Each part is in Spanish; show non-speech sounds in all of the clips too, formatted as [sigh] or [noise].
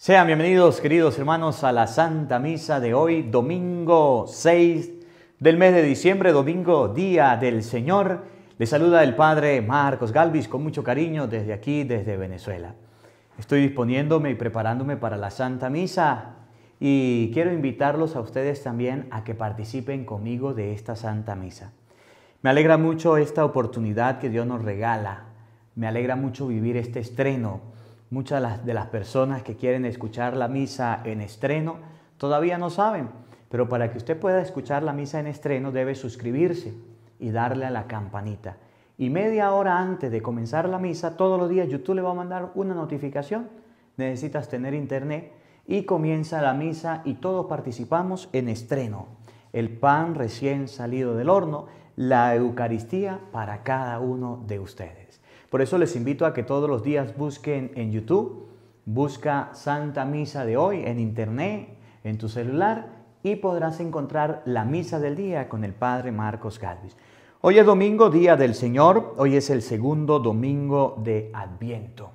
Sean bienvenidos, queridos hermanos, a la Santa Misa de hoy, domingo 6 del mes de diciembre, domingo Día del Señor. Les saluda el Padre Marcos Galvis con mucho cariño desde aquí, desde Venezuela. Estoy disponiéndome y preparándome para la Santa Misa y quiero invitarlos a ustedes también a que participen conmigo de esta Santa Misa. Me alegra mucho esta oportunidad que Dios nos regala. Me alegra mucho vivir este estreno Muchas de las personas que quieren escuchar la misa en estreno todavía no saben, pero para que usted pueda escuchar la misa en estreno debe suscribirse y darle a la campanita. Y media hora antes de comenzar la misa, todos los días YouTube le va a mandar una notificación. Necesitas tener internet y comienza la misa y todos participamos en estreno. El pan recién salido del horno, la Eucaristía para cada uno de ustedes. Por eso les invito a que todos los días busquen en YouTube, busca Santa Misa de hoy en Internet, en tu celular y podrás encontrar la Misa del Día con el Padre Marcos Galvis. Hoy es domingo, Día del Señor, hoy es el segundo domingo de Adviento.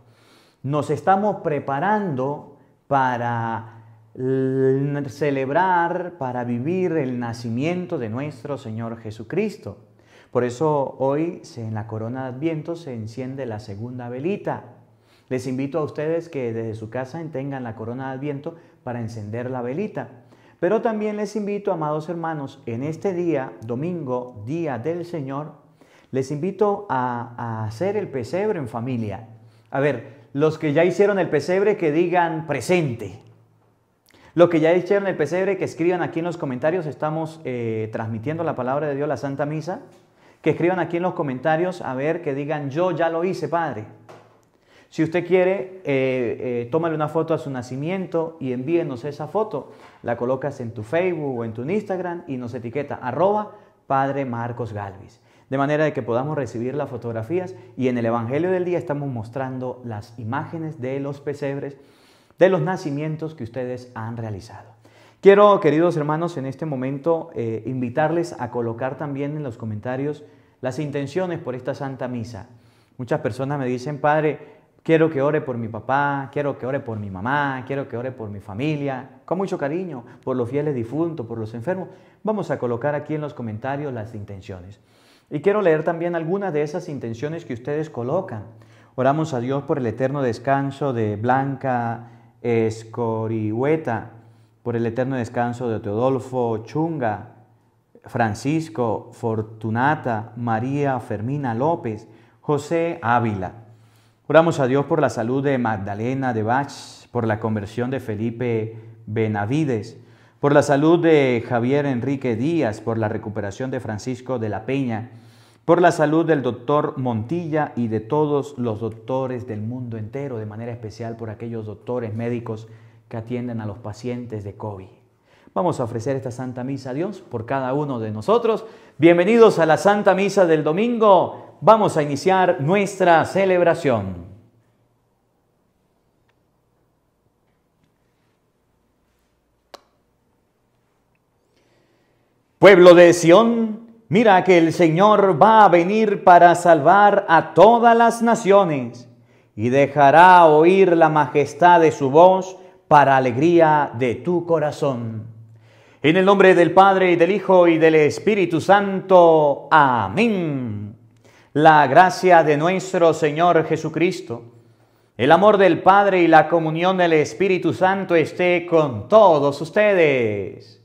Nos estamos preparando para celebrar, para vivir el nacimiento de nuestro Señor Jesucristo. Por eso hoy en la corona de Adviento se enciende la segunda velita. Les invito a ustedes que desde su casa tengan la corona de Adviento para encender la velita. Pero también les invito, amados hermanos, en este día, domingo, día del Señor, les invito a, hacer el pesebre en familia. A ver, los que ya hicieron el pesebre que digan presente. Los que ya hicieron el pesebre que escriban aquí en los comentarios, estamos eh, transmitiendo la palabra de Dios, la Santa Misa que escriban aquí en los comentarios, a ver, que digan, yo ya lo hice, padre. Si usted quiere, eh, eh, tómale una foto a su nacimiento y envíenos esa foto. La colocas en tu Facebook o en tu Instagram y nos etiqueta arroba Padre Marcos Galvis. De manera de que podamos recibir las fotografías y en el Evangelio del Día estamos mostrando las imágenes de los pesebres, de los nacimientos que ustedes han realizado. Quiero, queridos hermanos, en este momento eh, invitarles a colocar también en los comentarios las intenciones por esta Santa Misa. Muchas personas me dicen, Padre, quiero que ore por mi papá, quiero que ore por mi mamá, quiero que ore por mi familia, con mucho cariño, por los fieles difuntos, por los enfermos. Vamos a colocar aquí en los comentarios las intenciones. Y quiero leer también algunas de esas intenciones que ustedes colocan. Oramos a Dios por el eterno descanso de Blanca Escorihueta, por el eterno descanso de Teodolfo Chunga, Francisco Fortunata, María Fermina López, José Ávila. Oramos a Dios por la salud de Magdalena de Bach, por la conversión de Felipe Benavides, por la salud de Javier Enrique Díaz, por la recuperación de Francisco de la Peña, por la salud del doctor Montilla y de todos los doctores del mundo entero, de manera especial por aquellos doctores médicos que atienden a los pacientes de COVID. Vamos a ofrecer esta Santa Misa a Dios por cada uno de nosotros. Bienvenidos a la Santa Misa del domingo. Vamos a iniciar nuestra celebración. Pueblo de Sión, mira que el Señor va a venir para salvar a todas las naciones y dejará oír la majestad de su voz para alegría de tu corazón. En el nombre del Padre, y del Hijo, y del Espíritu Santo. Amén. La gracia de nuestro Señor Jesucristo, el amor del Padre y la comunión del Espíritu Santo esté con todos ustedes.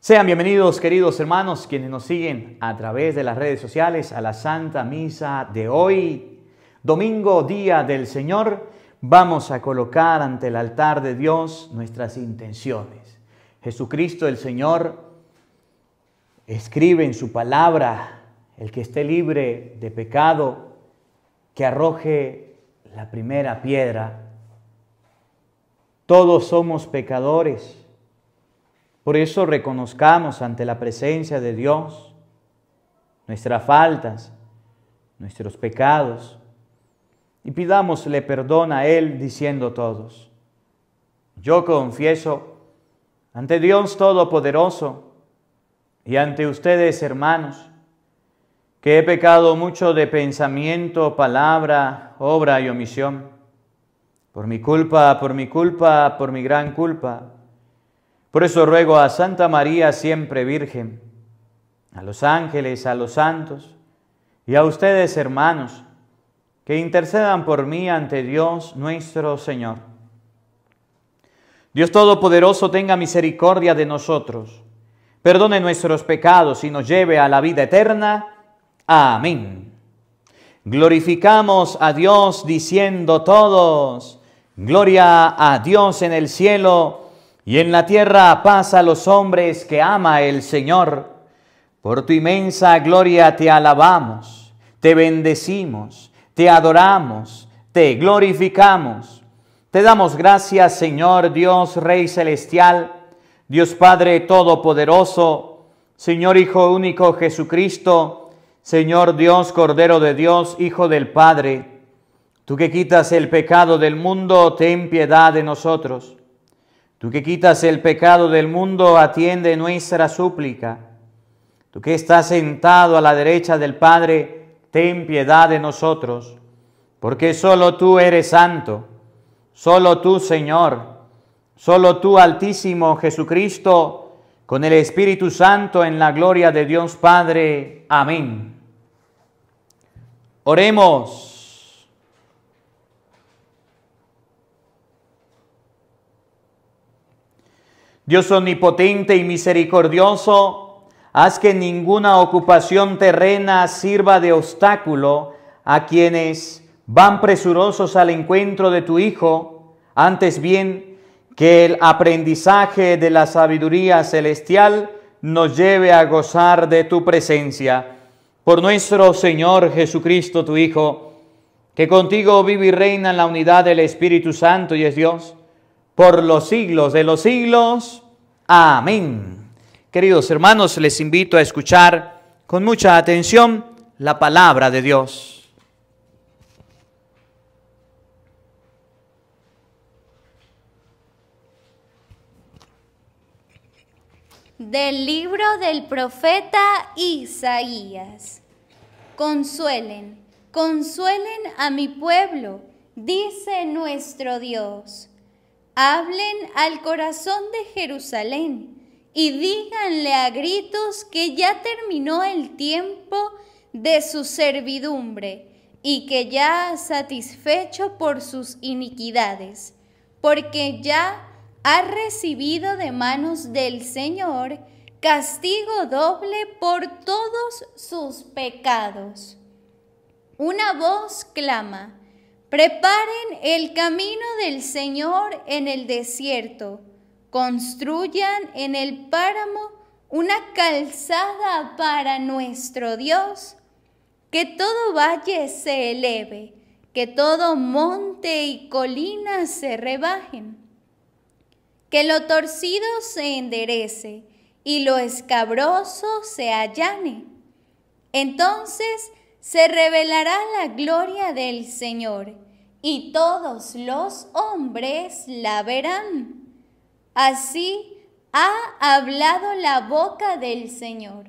Sean bienvenidos, queridos hermanos, quienes nos siguen a través de las redes sociales a la Santa Misa de hoy, domingo, día del Señor. Vamos a colocar ante el altar de Dios nuestras intenciones Jesucristo el Señor escribe en su palabra, el que esté libre de pecado, que arroje la primera piedra. Todos somos pecadores. Por eso reconozcamos ante la presencia de Dios nuestras faltas, nuestros pecados, y pidamosle perdón a Él diciendo todos, yo confieso ante Dios Todopoderoso y ante ustedes, hermanos, que he pecado mucho de pensamiento, palabra, obra y omisión, por mi culpa, por mi culpa, por mi gran culpa. Por eso ruego a Santa María siempre Virgen, a los ángeles, a los santos y a ustedes, hermanos, que intercedan por mí ante Dios nuestro Señor. Dios Todopoderoso tenga misericordia de nosotros, perdone nuestros pecados y nos lleve a la vida eterna. Amén. Glorificamos a Dios diciendo todos, Gloria a Dios en el cielo y en la tierra paz a los hombres que ama el Señor. Por tu inmensa gloria te alabamos, te bendecimos, te adoramos, te glorificamos. Te damos gracias, Señor Dios, Rey Celestial, Dios Padre Todopoderoso, Señor Hijo Único Jesucristo, Señor Dios, Cordero de Dios, Hijo del Padre. Tú que quitas el pecado del mundo, ten piedad de nosotros. Tú que quitas el pecado del mundo, atiende nuestra súplica. Tú que estás sentado a la derecha del Padre, ten piedad de nosotros, porque solo tú eres santo Solo tú, Señor, solo tú, Altísimo Jesucristo, con el Espíritu Santo en la gloria de Dios Padre. Amén. Oremos. Dios omnipotente y misericordioso, haz que ninguna ocupación terrena sirva de obstáculo a quienes van presurosos al encuentro de tu Hijo, antes bien que el aprendizaje de la sabiduría celestial nos lleve a gozar de tu presencia. Por nuestro Señor Jesucristo, tu Hijo, que contigo vive y reina en la unidad del Espíritu Santo y es Dios, por los siglos de los siglos. Amén. Queridos hermanos, les invito a escuchar con mucha atención la palabra de Dios. del libro del profeta Isaías. Consuelen, consuelen a mi pueblo, dice nuestro Dios. Hablen al corazón de Jerusalén y díganle a gritos que ya terminó el tiempo de su servidumbre y que ya satisfecho por sus iniquidades, porque ya ha recibido de manos del Señor castigo doble por todos sus pecados. Una voz clama, preparen el camino del Señor en el desierto, construyan en el páramo una calzada para nuestro Dios, que todo valle se eleve, que todo monte y colina se rebajen que lo torcido se enderece y lo escabroso se allane. Entonces se revelará la gloria del Señor, y todos los hombres la verán. Así ha hablado la boca del Señor.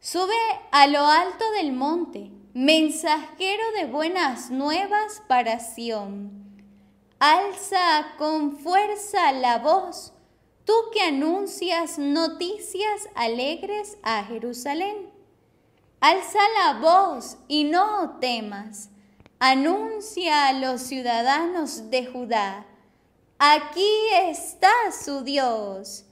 Sube a lo alto del monte, mensajero de buenas nuevas para Sión Alza con fuerza la voz, tú que anuncias noticias alegres a Jerusalén. Alza la voz y no temas. Anuncia a los ciudadanos de Judá. Aquí está su Dios.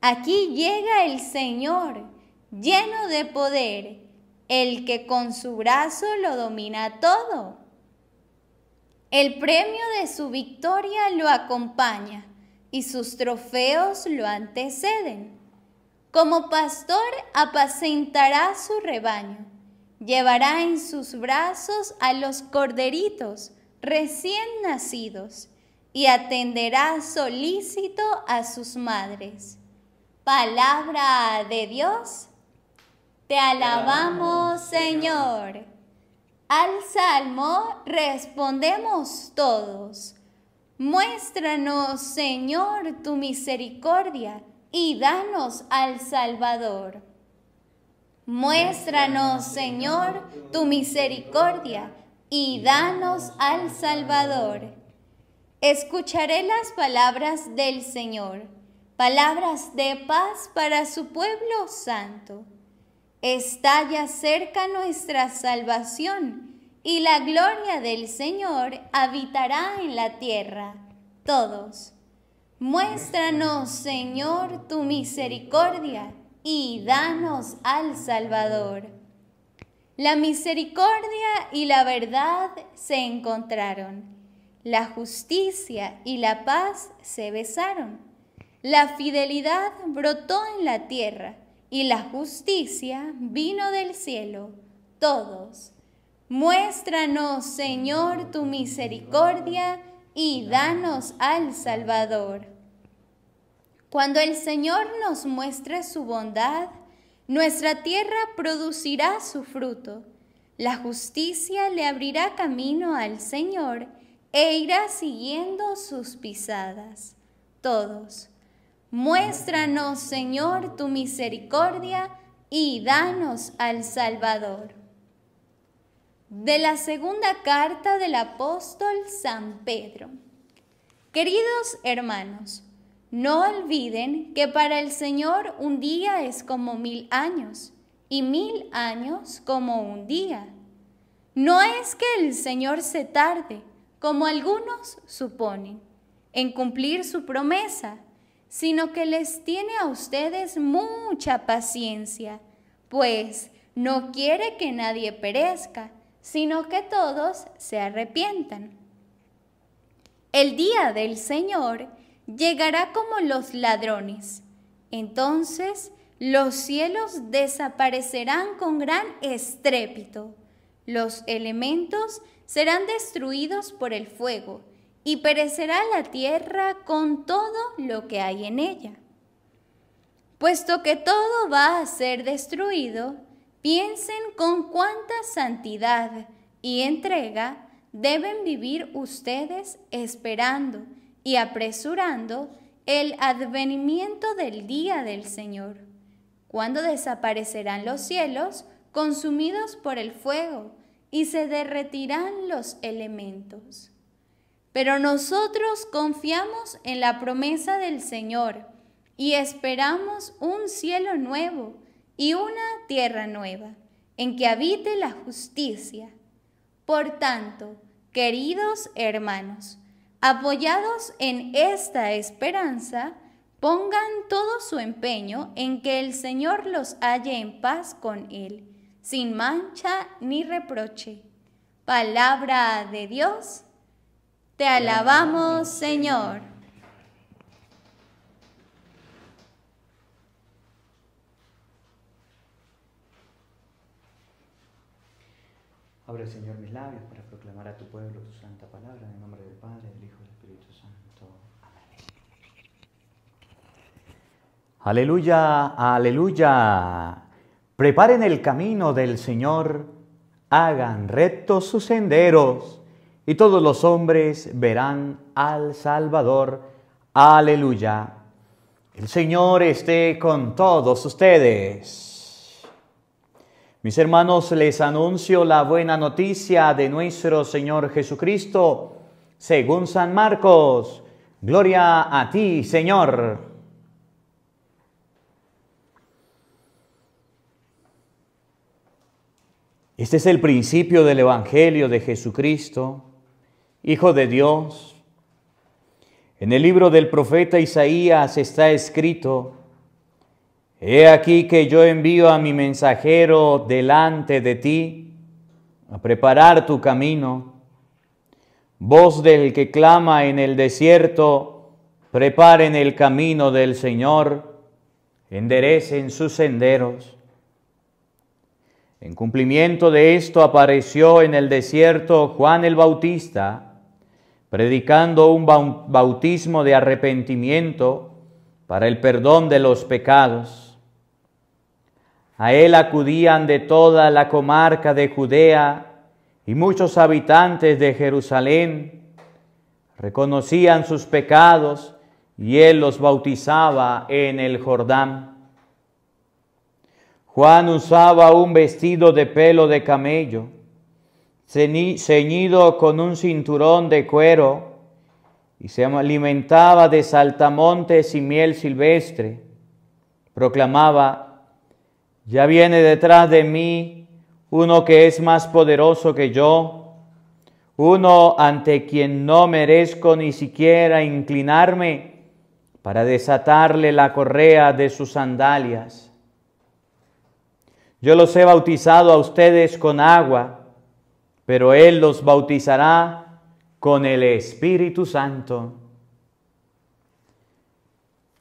Aquí llega el Señor, lleno de poder, el que con su brazo lo domina todo. El premio de su victoria lo acompaña y sus trofeos lo anteceden. Como pastor apacentará su rebaño, llevará en sus brazos a los corderitos recién nacidos y atenderá solícito a sus madres. Palabra de Dios. Te alabamos, Señor. Al salmo respondemos todos. Muéstranos, Señor, tu misericordia y danos al Salvador. Muéstranos, Señor, tu misericordia y danos al Salvador. Escucharé las palabras del Señor, palabras de paz para su pueblo santo. Está ya cerca nuestra salvación, y la gloria del Señor habitará en la tierra. Todos. Muéstranos, Señor, tu misericordia, y danos al Salvador. La misericordia y la verdad se encontraron. La justicia y la paz se besaron. La fidelidad brotó en la tierra y la justicia vino del cielo. Todos, muéstranos, Señor, tu misericordia y danos al Salvador. Cuando el Señor nos muestre su bondad, nuestra tierra producirá su fruto. La justicia le abrirá camino al Señor e irá siguiendo sus pisadas. Todos Muéstranos, Señor, tu misericordia y danos al Salvador. De la segunda carta del apóstol San Pedro. Queridos hermanos, no olviden que para el Señor un día es como mil años y mil años como un día. No es que el Señor se tarde, como algunos suponen, en cumplir su promesa sino que les tiene a ustedes mucha paciencia, pues no quiere que nadie perezca, sino que todos se arrepientan. El día del Señor llegará como los ladrones. Entonces los cielos desaparecerán con gran estrépito. Los elementos serán destruidos por el fuego y perecerá la tierra con todo lo que hay en ella. Puesto que todo va a ser destruido, piensen con cuánta santidad y entrega deben vivir ustedes esperando y apresurando el advenimiento del día del Señor, cuando desaparecerán los cielos consumidos por el fuego y se derretirán los elementos. Pero nosotros confiamos en la promesa del Señor y esperamos un cielo nuevo y una tierra nueva en que habite la justicia. Por tanto, queridos hermanos, apoyados en esta esperanza, pongan todo su empeño en que el Señor los halle en paz con Él, sin mancha ni reproche. Palabra de Dios. Te alabamos, Señor. Abre, Señor, mis labios para proclamar a tu pueblo tu santa palabra en el nombre del Padre, del Hijo y del Espíritu Santo. Amén. Aleluya, aleluya. Preparen el camino del Señor, hagan rectos sus senderos y todos los hombres verán al Salvador. Aleluya. El Señor esté con todos ustedes. Mis hermanos, les anuncio la buena noticia de nuestro Señor Jesucristo, según San Marcos. Gloria a ti, Señor. Este es el principio del Evangelio de Jesucristo Hijo de Dios, en el libro del profeta Isaías está escrito, He aquí que yo envío a mi mensajero delante de ti a preparar tu camino. Voz del que clama en el desierto, preparen el camino del Señor, enderecen sus senderos. En cumplimiento de esto apareció en el desierto Juan el Bautista, predicando un bautismo de arrepentimiento para el perdón de los pecados. A él acudían de toda la comarca de Judea y muchos habitantes de Jerusalén. Reconocían sus pecados y él los bautizaba en el Jordán. Juan usaba un vestido de pelo de camello ceñido con un cinturón de cuero, y se alimentaba de saltamontes y miel silvestre, proclamaba, ya viene detrás de mí uno que es más poderoso que yo, uno ante quien no merezco ni siquiera inclinarme para desatarle la correa de sus sandalias. Yo los he bautizado a ustedes con agua, pero Él los bautizará con el Espíritu Santo.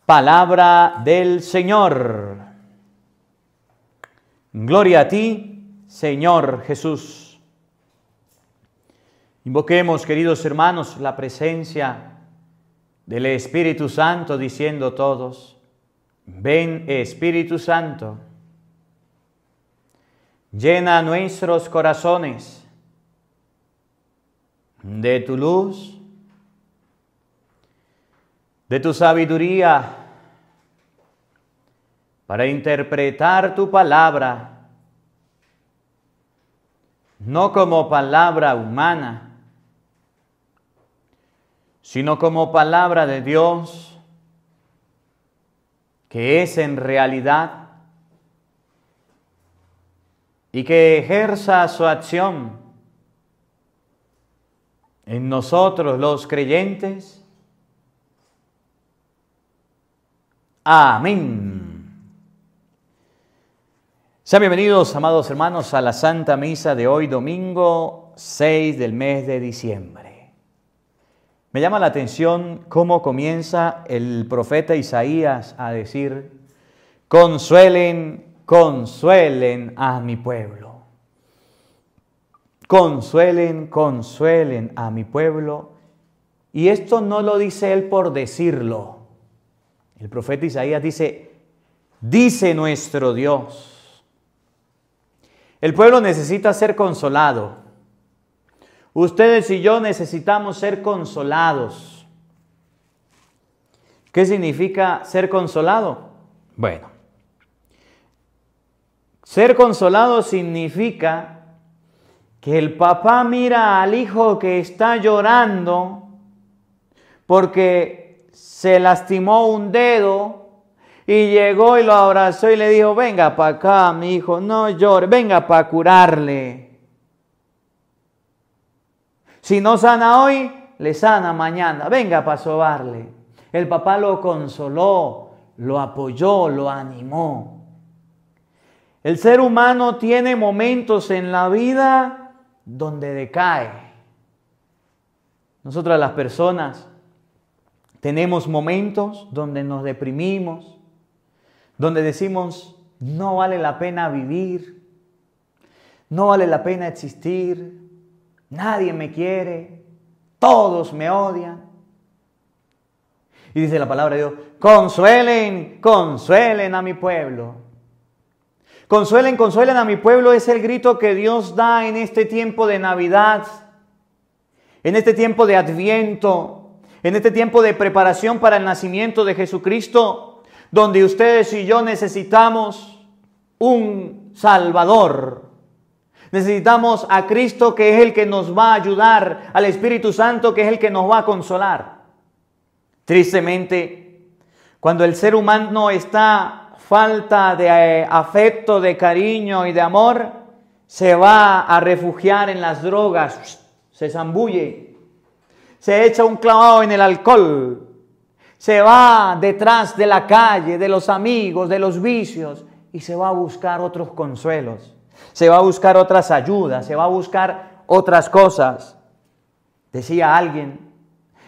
Palabra del Señor. Gloria a ti, Señor Jesús. Invoquemos, queridos hermanos, la presencia del Espíritu Santo diciendo todos, ven Espíritu Santo, llena nuestros corazones de tu luz, de tu sabiduría, para interpretar tu palabra, no como palabra humana, sino como palabra de Dios, que es en realidad, y que ejerza su acción en nosotros los creyentes. Amén. Sean bienvenidos, amados hermanos, a la Santa Misa de hoy, domingo 6 del mes de diciembre. Me llama la atención cómo comienza el profeta Isaías a decir, consuelen, consuelen a mi pueblo consuelen, consuelen a mi pueblo. Y esto no lo dice él por decirlo. El profeta Isaías dice, dice nuestro Dios. El pueblo necesita ser consolado. Ustedes y yo necesitamos ser consolados. ¿Qué significa ser consolado? Bueno, ser consolado significa que el papá mira al hijo que está llorando porque se lastimó un dedo y llegó y lo abrazó y le dijo, venga para acá, mi hijo, no llore, venga para curarle. Si no sana hoy, le sana mañana, venga para sobarle. El papá lo consoló, lo apoyó, lo animó. El ser humano tiene momentos en la vida donde decae. Nosotras las personas tenemos momentos donde nos deprimimos, donde decimos, no vale la pena vivir, no vale la pena existir, nadie me quiere, todos me odian. Y dice la palabra de Dios, consuelen, consuelen a mi pueblo. Consuelen, consuelen a mi pueblo es el grito que Dios da en este tiempo de Navidad, en este tiempo de Adviento, en este tiempo de preparación para el nacimiento de Jesucristo, donde ustedes y yo necesitamos un Salvador. Necesitamos a Cristo que es el que nos va a ayudar, al Espíritu Santo que es el que nos va a consolar. Tristemente, cuando el ser humano está falta de eh, afecto, de cariño y de amor, se va a refugiar en las drogas, se zambulle, se echa un clavado en el alcohol, se va detrás de la calle, de los amigos, de los vicios y se va a buscar otros consuelos, se va a buscar otras ayudas, se va a buscar otras cosas. Decía alguien,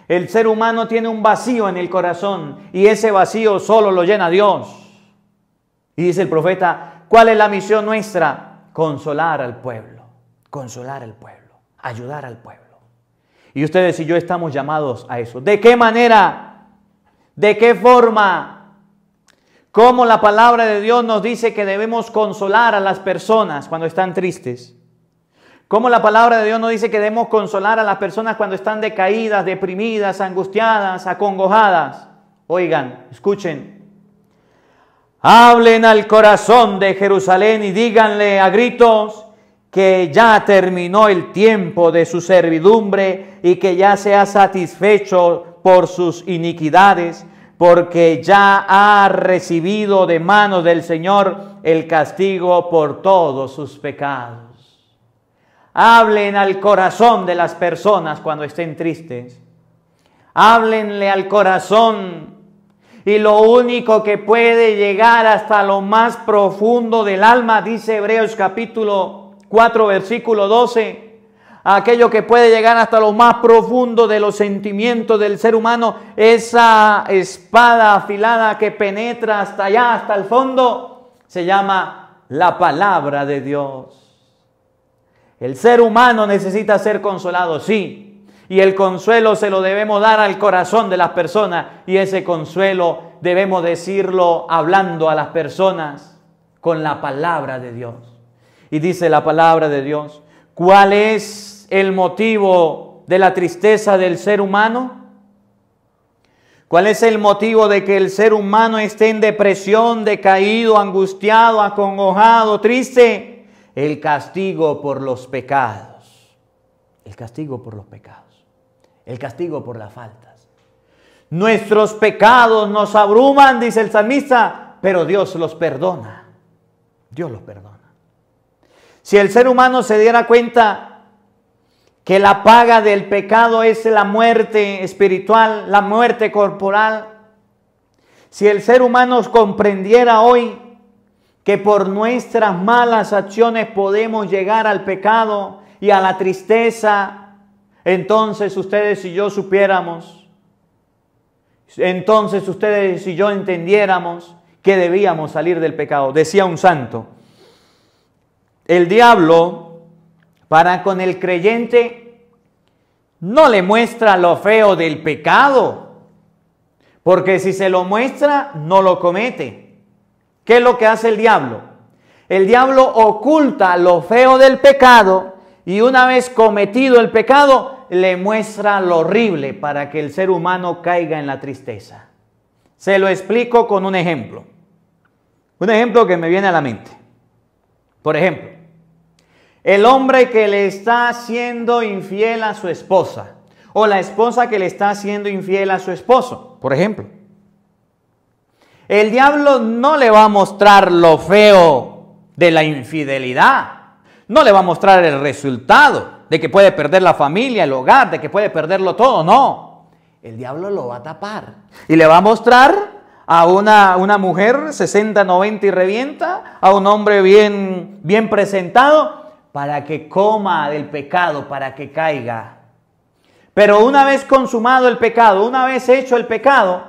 el ser humano tiene un vacío en el corazón y ese vacío solo lo llena Dios. Y dice el profeta, ¿cuál es la misión nuestra? Consolar al pueblo, consolar al pueblo, ayudar al pueblo. Y ustedes y yo estamos llamados a eso. ¿De qué manera? ¿De qué forma? ¿Cómo la palabra de Dios nos dice que debemos consolar a las personas cuando están tristes? ¿Cómo la palabra de Dios nos dice que debemos consolar a las personas cuando están decaídas, deprimidas, angustiadas, acongojadas? Oigan, escuchen, Hablen al corazón de Jerusalén y díganle a gritos que ya terminó el tiempo de su servidumbre y que ya se ha satisfecho por sus iniquidades, porque ya ha recibido de manos del Señor el castigo por todos sus pecados. Hablen al corazón de las personas cuando estén tristes. Háblenle al corazón y lo único que puede llegar hasta lo más profundo del alma, dice Hebreos capítulo 4, versículo 12. Aquello que puede llegar hasta lo más profundo de los sentimientos del ser humano, esa espada afilada que penetra hasta allá, hasta el fondo, se llama la palabra de Dios. El ser humano necesita ser consolado, sí, y el consuelo se lo debemos dar al corazón de las personas y ese consuelo debemos decirlo hablando a las personas con la palabra de Dios. Y dice la palabra de Dios, ¿cuál es el motivo de la tristeza del ser humano? ¿Cuál es el motivo de que el ser humano esté en depresión, decaído, angustiado, acongojado, triste? El castigo por los pecados el castigo por los pecados, el castigo por las faltas. Nuestros pecados nos abruman, dice el salmista, pero Dios los perdona. Dios los perdona. Si el ser humano se diera cuenta que la paga del pecado es la muerte espiritual, la muerte corporal, si el ser humano comprendiera hoy que por nuestras malas acciones podemos llegar al pecado, y a la tristeza, entonces ustedes y yo supiéramos, entonces ustedes y yo entendiéramos que debíamos salir del pecado. Decía un santo, el diablo para con el creyente no le muestra lo feo del pecado, porque si se lo muestra, no lo comete. ¿Qué es lo que hace el diablo? El diablo oculta lo feo del pecado y una vez cometido el pecado, le muestra lo horrible para que el ser humano caiga en la tristeza. Se lo explico con un ejemplo. Un ejemplo que me viene a la mente. Por ejemplo, el hombre que le está siendo infiel a su esposa o la esposa que le está haciendo infiel a su esposo, por ejemplo. El diablo no le va a mostrar lo feo de la infidelidad no le va a mostrar el resultado de que puede perder la familia, el hogar, de que puede perderlo todo, no. El diablo lo va a tapar y le va a mostrar a una, mujer 60, 90 y revienta, a un hombre bien, bien presentado, para que coma del pecado, para que caiga. Pero una vez consumado el pecado, una vez hecho el pecado,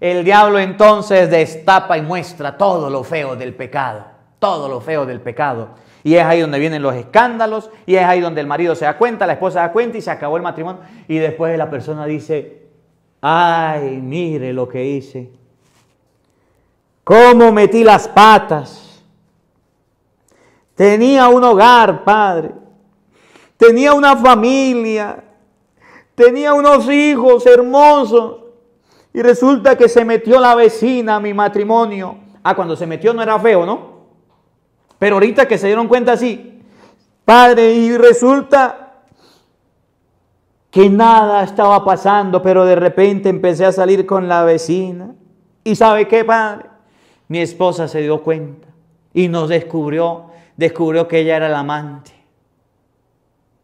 el diablo entonces destapa y muestra todo lo feo del pecado, todo lo feo del pecado. Y es ahí donde vienen los escándalos, y es ahí donde el marido se da cuenta, la esposa se da cuenta y se acabó el matrimonio. Y después la persona dice, ay, mire lo que hice. ¿Cómo metí las patas? Tenía un hogar, padre. Tenía una familia. Tenía unos hijos hermosos. Y resulta que se metió la vecina a mi matrimonio. Ah, cuando se metió no era feo, ¿no? Pero ahorita que se dieron cuenta así, padre, y resulta que nada estaba pasando, pero de repente empecé a salir con la vecina. ¿Y sabe qué, padre? Mi esposa se dio cuenta y nos descubrió, descubrió que ella era la amante.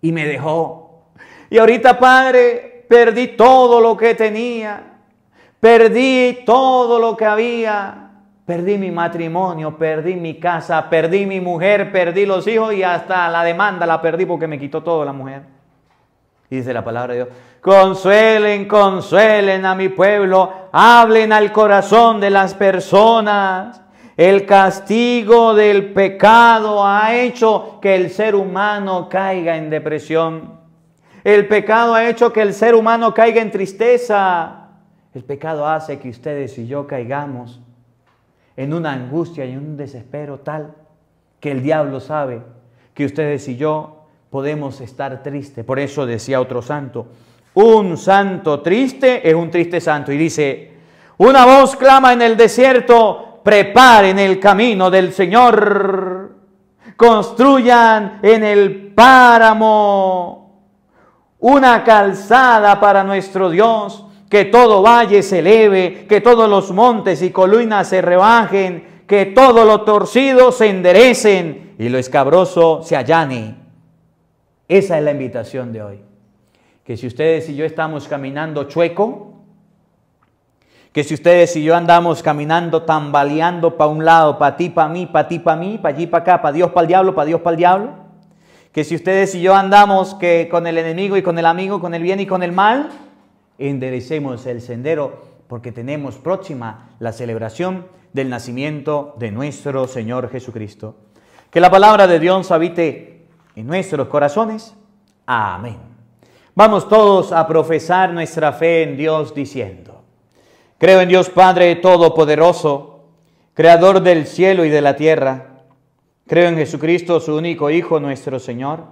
Y me dejó. Y ahorita, padre, perdí todo lo que tenía. Perdí todo lo que había. Perdí mi matrimonio, perdí mi casa, perdí mi mujer, perdí los hijos y hasta la demanda la perdí porque me quitó todo la mujer. Y dice la palabra de Dios, consuelen, consuelen a mi pueblo, hablen al corazón de las personas. El castigo del pecado ha hecho que el ser humano caiga en depresión. El pecado ha hecho que el ser humano caiga en tristeza. El pecado hace que ustedes y yo caigamos en una angustia y un desespero tal que el diablo sabe que ustedes y yo podemos estar tristes. Por eso decía otro santo, un santo triste es un triste santo. Y dice, una voz clama en el desierto, preparen el camino del Señor, construyan en el páramo una calzada para nuestro Dios que todo valle se eleve, que todos los montes y colinas se rebajen, que todo lo torcido se enderecen y lo escabroso se allane. Esa es la invitación de hoy. Que si ustedes y yo estamos caminando chueco, que si ustedes y yo andamos caminando tambaleando para un lado, para ti, para mí, para ti, para mí, para allí, para acá, para Dios, para el diablo, para Dios, para el diablo, que si ustedes y yo andamos que con el enemigo y con el amigo, con el bien y con el mal, enderecemos el sendero porque tenemos próxima la celebración del nacimiento de nuestro Señor Jesucristo. Que la palabra de Dios habite en nuestros corazones. Amén. Vamos todos a profesar nuestra fe en Dios diciendo, creo en Dios Padre Todopoderoso, Creador del cielo y de la tierra. Creo en Jesucristo, su único Hijo, nuestro Señor,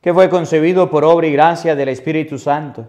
que fue concebido por obra y gracia del Espíritu Santo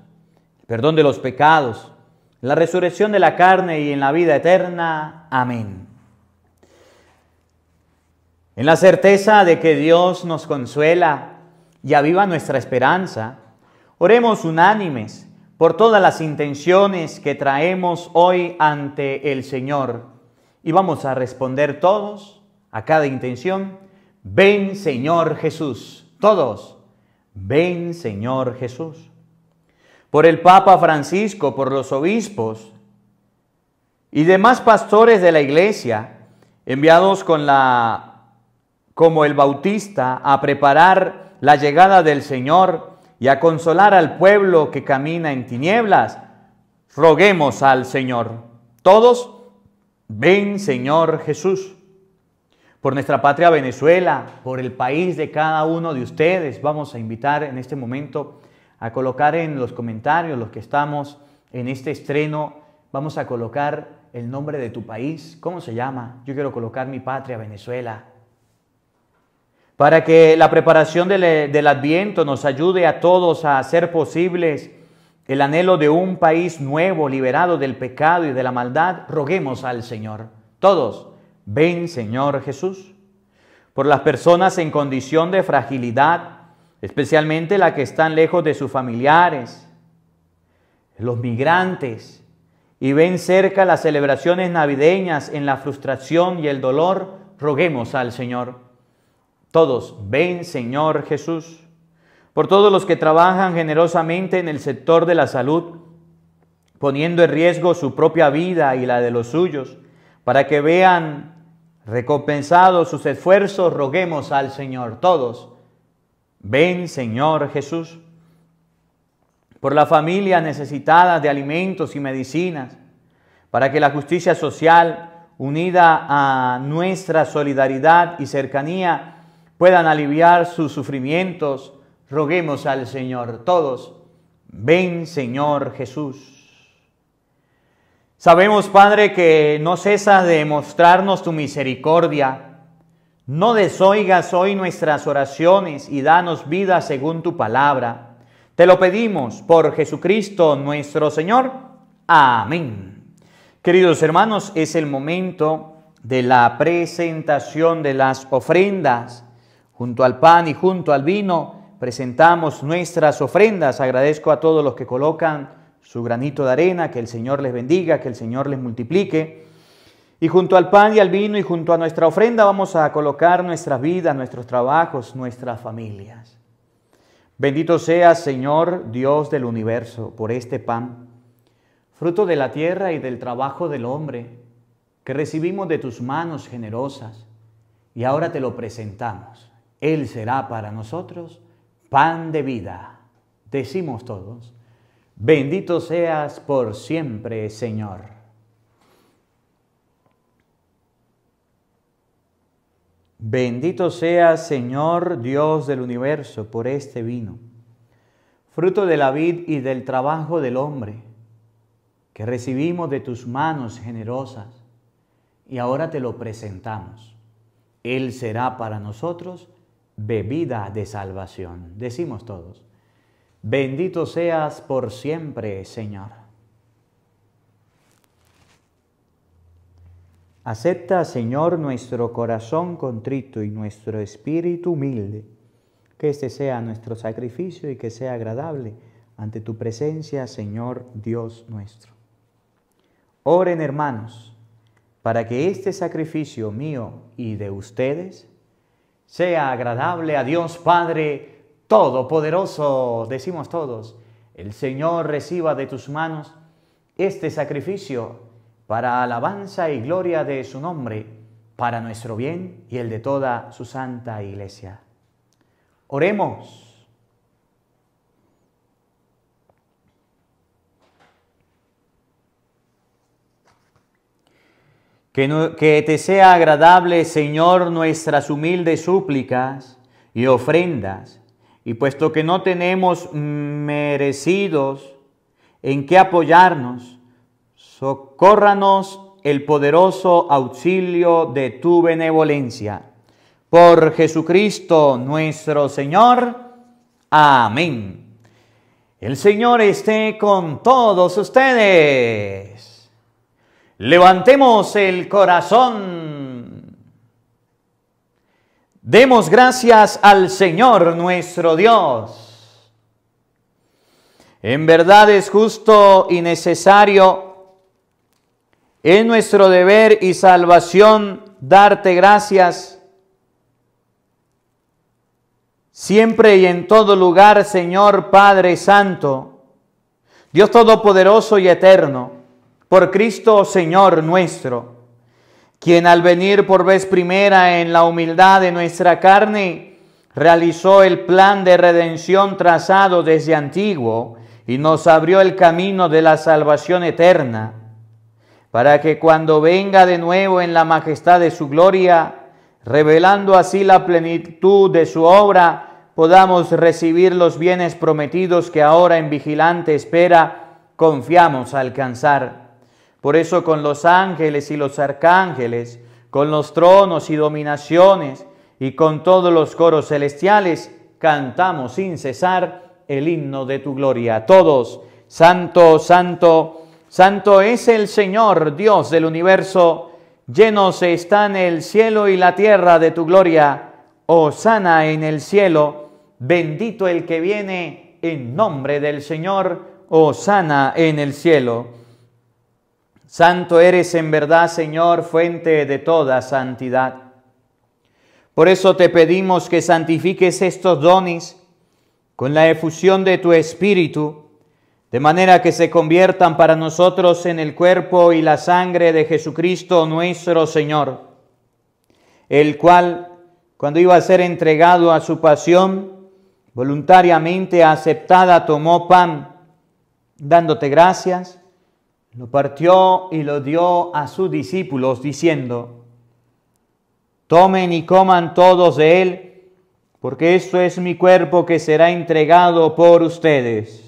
perdón de los pecados, la resurrección de la carne y en la vida eterna. Amén. En la certeza de que Dios nos consuela y aviva nuestra esperanza, oremos unánimes por todas las intenciones que traemos hoy ante el Señor. Y vamos a responder todos a cada intención. Ven Señor Jesús. Todos. Ven Señor Jesús por el Papa Francisco, por los obispos y demás pastores de la iglesia, enviados con la como el Bautista a preparar la llegada del Señor y a consolar al pueblo que camina en tinieblas, roguemos al Señor. Todos, ven Señor Jesús. Por nuestra patria Venezuela, por el país de cada uno de ustedes, vamos a invitar en este momento a colocar en los comentarios, los que estamos en este estreno, vamos a colocar el nombre de tu país, cómo se llama. Yo quiero colocar mi patria, Venezuela. Para que la preparación del, adviento nos ayude a todos a hacer posibles el anhelo de un país nuevo, liberado del pecado y de la maldad, roguemos al Señor. Todos, ven Señor Jesús. Por las personas en condición de fragilidad, especialmente la que están lejos de sus familiares, los migrantes, y ven cerca las celebraciones navideñas en la frustración y el dolor, roguemos al Señor. Todos, ven Señor Jesús, por todos los que trabajan generosamente en el sector de la salud, poniendo en riesgo su propia vida y la de los suyos, para que vean recompensados sus esfuerzos, roguemos al Señor. Todos, Ven, Señor Jesús, por la familia necesitada de alimentos y medicinas, para que la justicia social, unida a nuestra solidaridad y cercanía, puedan aliviar sus sufrimientos, roguemos al Señor todos. Ven, Señor Jesús. Sabemos, Padre, que no cesas de mostrarnos tu misericordia no desoigas hoy nuestras oraciones y danos vida según tu palabra. Te lo pedimos por Jesucristo nuestro Señor. Amén. Queridos hermanos, es el momento de la presentación de las ofrendas. Junto al pan y junto al vino presentamos nuestras ofrendas. Agradezco a todos los que colocan su granito de arena, que el Señor les bendiga, que el Señor les multiplique. Y junto al pan y al vino y junto a nuestra ofrenda vamos a colocar nuestra vida nuestros trabajos, nuestras familias. Bendito seas, Señor Dios del universo, por este pan, fruto de la tierra y del trabajo del hombre, que recibimos de tus manos generosas, y ahora te lo presentamos. Él será para nosotros pan de vida. Decimos todos, bendito seas por siempre, Señor. Bendito seas, Señor Dios del universo por este vino, fruto de la vid y del trabajo del hombre, que recibimos de tus manos generosas y ahora te lo presentamos. Él será para nosotros bebida de salvación. Decimos todos, bendito seas por siempre, Señor. Acepta, Señor, nuestro corazón contrito y nuestro espíritu humilde. Que este sea nuestro sacrificio y que sea agradable ante tu presencia, Señor Dios nuestro. Oren, hermanos, para que este sacrificio mío y de ustedes sea agradable a Dios Padre Todopoderoso, decimos todos, el Señor reciba de tus manos este sacrificio para alabanza y gloria de su nombre, para nuestro bien y el de toda su santa iglesia. Oremos. Que, te sea agradable, Señor, nuestras humildes súplicas y ofrendas, y puesto que no tenemos merecidos en qué apoyarnos, Socórranos el poderoso auxilio de tu benevolencia. Por Jesucristo nuestro Señor. Amén. El Señor esté con todos ustedes. Levantemos el corazón. Demos gracias al Señor nuestro Dios. En verdad es justo y necesario es nuestro deber y salvación darte gracias siempre y en todo lugar, Señor Padre Santo, Dios Todopoderoso y Eterno, por Cristo Señor nuestro, quien al venir por vez primera en la humildad de nuestra carne, realizó el plan de redención trazado desde antiguo y nos abrió el camino de la salvación eterna para que cuando venga de nuevo en la majestad de su gloria, revelando así la plenitud de su obra, podamos recibir los bienes prometidos que ahora en vigilante espera confiamos alcanzar. Por eso con los ángeles y los arcángeles, con los tronos y dominaciones, y con todos los coros celestiales, cantamos sin cesar el himno de tu gloria. Todos, santo, santo, Santo es el Señor, Dios del universo, llenos están el cielo y la tierra de tu gloria. sana en el cielo, bendito el que viene en nombre del Señor, sana en el cielo. Santo eres en verdad, Señor, fuente de toda santidad. Por eso te pedimos que santifiques estos dones con la efusión de tu Espíritu de manera que se conviertan para nosotros en el cuerpo y la sangre de Jesucristo nuestro Señor, el cual, cuando iba a ser entregado a su pasión, voluntariamente aceptada, tomó pan, dándote gracias, lo partió y lo dio a sus discípulos, diciendo, tomen y coman todos de él, porque esto es mi cuerpo que será entregado por ustedes.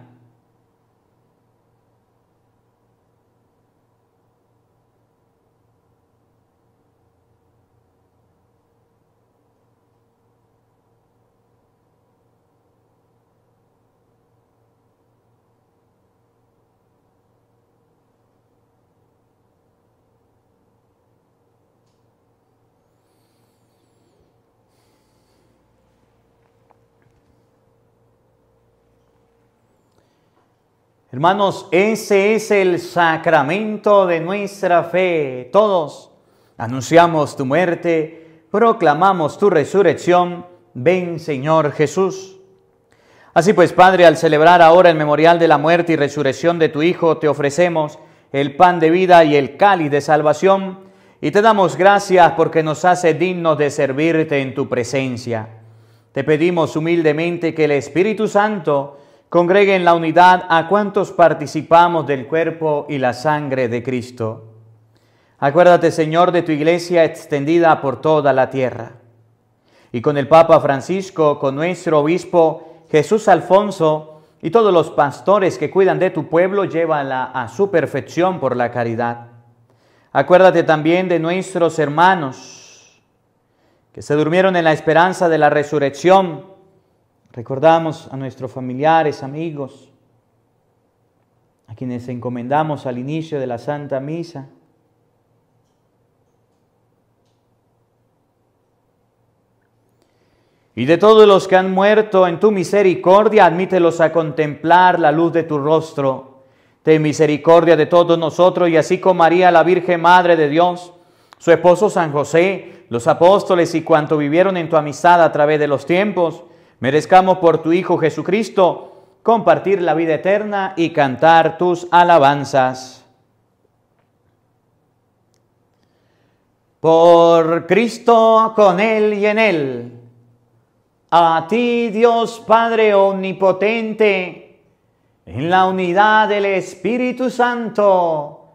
Hermanos, ese es el sacramento de nuestra fe. Todos anunciamos tu muerte, proclamamos tu resurrección. Ven, Señor Jesús. Así pues, Padre, al celebrar ahora el memorial de la muerte y resurrección de tu Hijo, te ofrecemos el pan de vida y el cáliz de salvación, y te damos gracias porque nos hace dignos de servirte en tu presencia. Te pedimos humildemente que el Espíritu Santo Congregue en la unidad a cuantos participamos del cuerpo y la sangre de Cristo. Acuérdate, Señor, de tu iglesia extendida por toda la tierra. Y con el Papa Francisco, con nuestro obispo Jesús Alfonso y todos los pastores que cuidan de tu pueblo, llévala a su perfección por la caridad. Acuérdate también de nuestros hermanos que se durmieron en la esperanza de la resurrección Recordamos a nuestros familiares, amigos, a quienes encomendamos al inicio de la Santa Misa. Y de todos los que han muerto en tu misericordia, admítelos a contemplar la luz de tu rostro. Ten misericordia de todos nosotros y así como María, la Virgen Madre de Dios, su esposo San José, los apóstoles y cuanto vivieron en tu amistad a través de los tiempos, merezcamos por tu Hijo Jesucristo compartir la vida eterna y cantar tus alabanzas. Por Cristo, con Él y en Él, a ti Dios Padre Omnipotente, en la unidad del Espíritu Santo,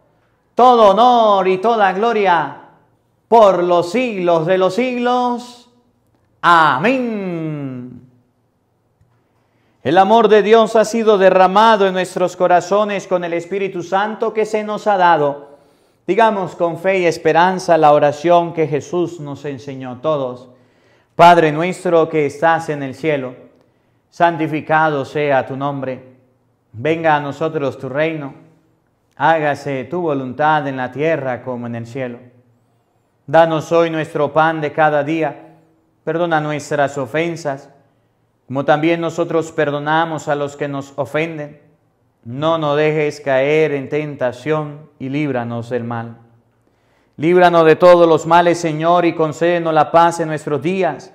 todo honor y toda gloria por los siglos de los siglos. Amén. El amor de Dios ha sido derramado en nuestros corazones con el Espíritu Santo que se nos ha dado. Digamos con fe y esperanza la oración que Jesús nos enseñó a todos. Padre nuestro que estás en el cielo, santificado sea tu nombre. Venga a nosotros tu reino. Hágase tu voluntad en la tierra como en el cielo. Danos hoy nuestro pan de cada día. Perdona nuestras ofensas como también nosotros perdonamos a los que nos ofenden. No nos dejes caer en tentación y líbranos del mal. Líbranos de todos los males, Señor, y concédenos la paz en nuestros días,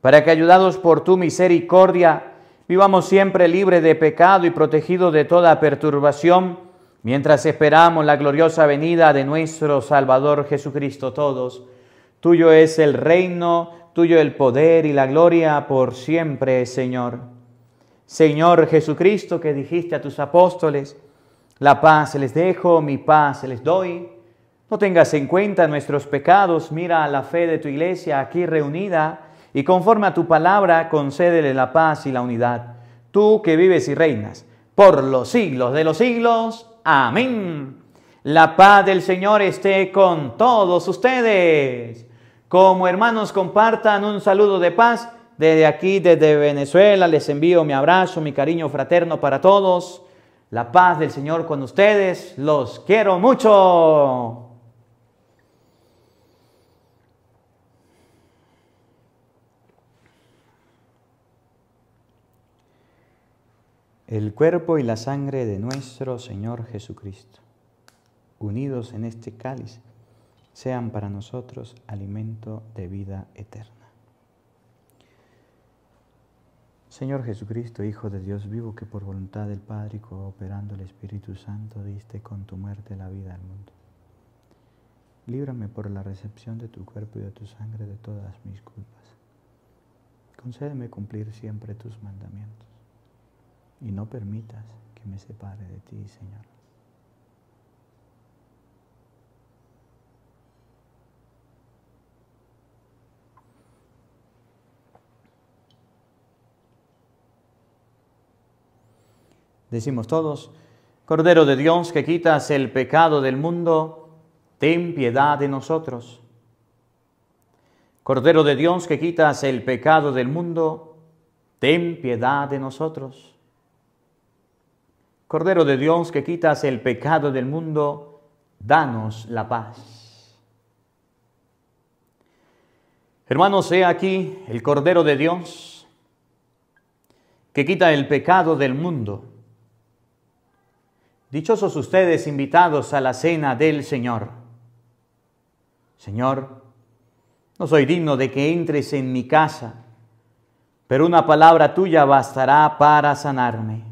para que, ayudados por tu misericordia, vivamos siempre libres de pecado y protegidos de toda perturbación, mientras esperamos la gloriosa venida de nuestro Salvador Jesucristo todos. Tuyo es el reino, tuyo el poder y la gloria por siempre, Señor. Señor Jesucristo, que dijiste a tus apóstoles, la paz se les dejo, mi paz se les doy. No tengas en cuenta nuestros pecados, mira a la fe de tu iglesia aquí reunida y conforme a tu palabra concédele la paz y la unidad. Tú que vives y reinas por los siglos de los siglos. Amén. La paz del Señor esté con todos ustedes. Como hermanos, compartan un saludo de paz. Desde aquí, desde Venezuela, les envío mi abrazo, mi cariño fraterno para todos. La paz del Señor con ustedes. Los quiero mucho. El cuerpo y la sangre de nuestro Señor Jesucristo, unidos en este cáliz sean para nosotros alimento de vida eterna. Señor Jesucristo, Hijo de Dios vivo, que por voluntad del Padre y cooperando el Espíritu Santo diste con tu muerte la vida al mundo. Líbrame por la recepción de tu cuerpo y de tu sangre de todas mis culpas. Concédeme cumplir siempre tus mandamientos y no permitas que me separe de ti, Señor. Decimos todos, Cordero de Dios que quitas el pecado del mundo, ten piedad de nosotros. Cordero de Dios que quitas el pecado del mundo, ten piedad de nosotros. Cordero de Dios que quitas el pecado del mundo, danos la paz. Hermanos, sea aquí el Cordero de Dios que quita el pecado del mundo. Dichosos ustedes invitados a la cena del Señor. Señor, no soy digno de que entres en mi casa, pero una palabra tuya bastará para sanarme.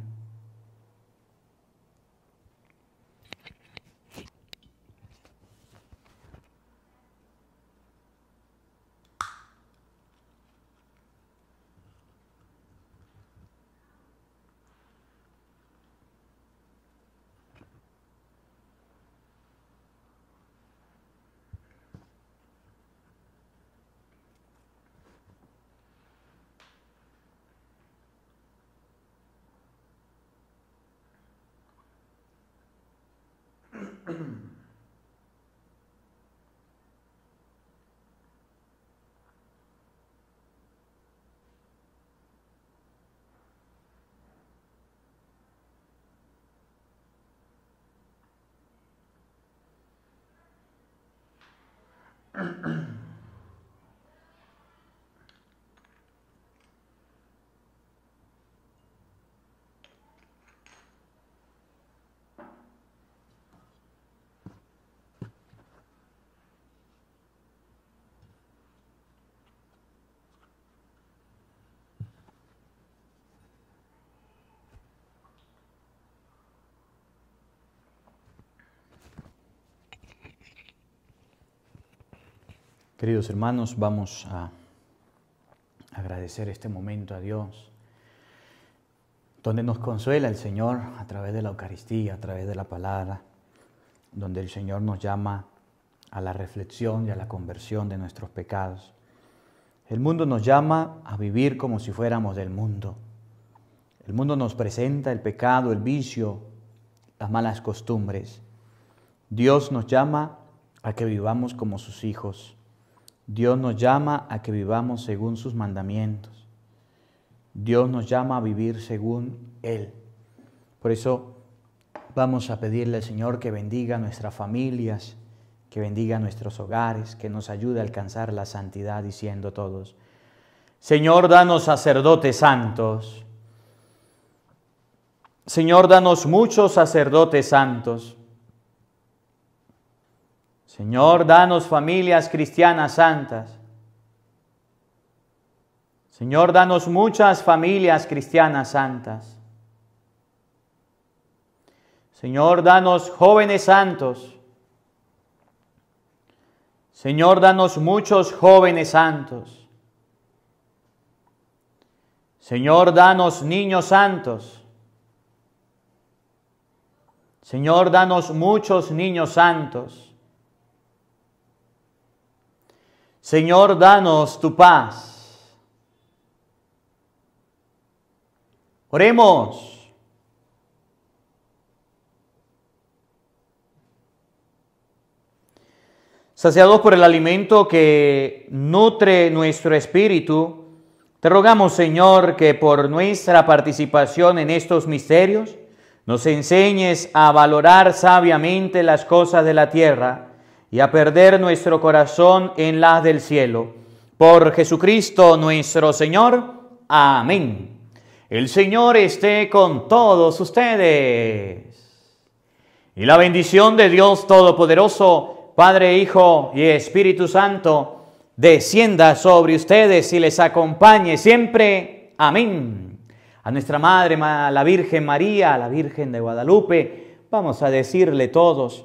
mm [clears throat] Queridos hermanos, vamos a agradecer este momento a Dios, donde nos consuela el Señor a través de la Eucaristía, a través de la palabra, donde el Señor nos llama a la reflexión y a la conversión de nuestros pecados. El mundo nos llama a vivir como si fuéramos del mundo. El mundo nos presenta el pecado, el vicio, las malas costumbres. Dios nos llama a que vivamos como sus hijos Dios nos llama a que vivamos según sus mandamientos. Dios nos llama a vivir según Él. Por eso vamos a pedirle al Señor que bendiga nuestras familias, que bendiga nuestros hogares, que nos ayude a alcanzar la santidad, diciendo todos, Señor, danos sacerdotes santos. Señor, danos muchos sacerdotes santos Señor, danos familias cristianas santas. Señor, danos muchas familias cristianas santas. Señor, danos jóvenes santos. Señor, danos muchos jóvenes santos. Señor, danos niños santos. Señor, danos muchos niños santos. Señor, danos tu paz. Oremos. Saciados por el alimento que nutre nuestro espíritu, te rogamos, Señor, que por nuestra participación en estos misterios nos enseñes a valorar sabiamente las cosas de la tierra y a perder nuestro corazón en las del cielo. Por Jesucristo nuestro Señor. Amén. El Señor esté con todos ustedes. Y la bendición de Dios Todopoderoso, Padre, Hijo y Espíritu Santo, descienda sobre ustedes y les acompañe siempre. Amén. A nuestra Madre, la Virgen María, la Virgen de Guadalupe, vamos a decirle todos,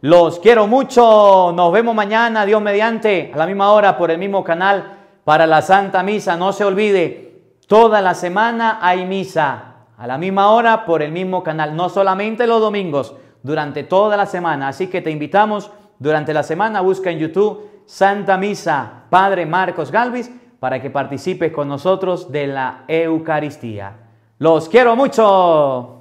Los quiero mucho. Nos vemos mañana, Dios mediante, a la misma hora por el mismo canal para la Santa Misa. No se olvide, toda la semana hay misa, a la misma hora por el mismo canal, no solamente los domingos, durante toda la semana. Así que te invitamos durante la semana, busca en YouTube Santa Misa Padre Marcos Galvis para que participes con nosotros de la Eucaristía. Los quiero mucho.